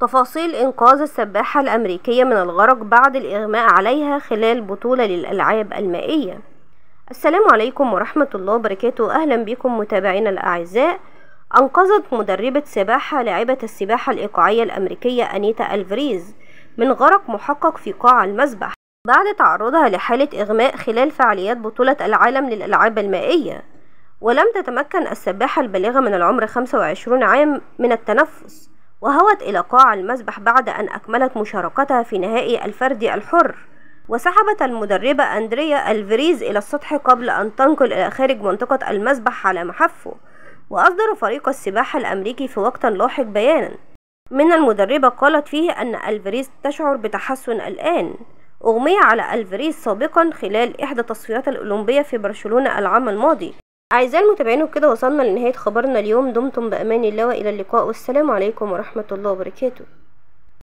تفاصيل إنقاذ السباحة الأمريكية من الغرق بعد الإغماء عليها خلال بطولة للألعاب المائية السلام عليكم ورحمة الله وبركاته أهلا بكم متابعينا الأعزاء أنقذت مدربة سباحة لاعبة السباحة الإيقاعية الأمريكية أنيتا ألفريز من غرق محقق في قاع المسبح بعد تعرضها لحالة إغماء خلال فعاليات بطولة العالم للألعاب المائية ولم تتمكن السباحة البالغة من العمر 25 عام من التنفس وهوت إلى قاع المسبح بعد أن أكملت مشاركتها في نهائي الفردي الحر وسحبت المدربة أندريا ألفريز إلى السطح قبل أن تنقل إلى خارج منطقة المسبح على محفه وأصدر فريق السباحة الأمريكي في وقت لاحق بيانا من المدربة قالت فيه أن ألفريز تشعر بتحسن الآن أغمي على ألفريز سابقا خلال إحدى تصفيات الأولمبية في برشلونة العام الماضي أعزائي المتابعين وكده وصلنا لنهاية خبرنا اليوم دمتم بأمان الله وإلى اللقاء والسلام عليكم ورحمة الله وبركاته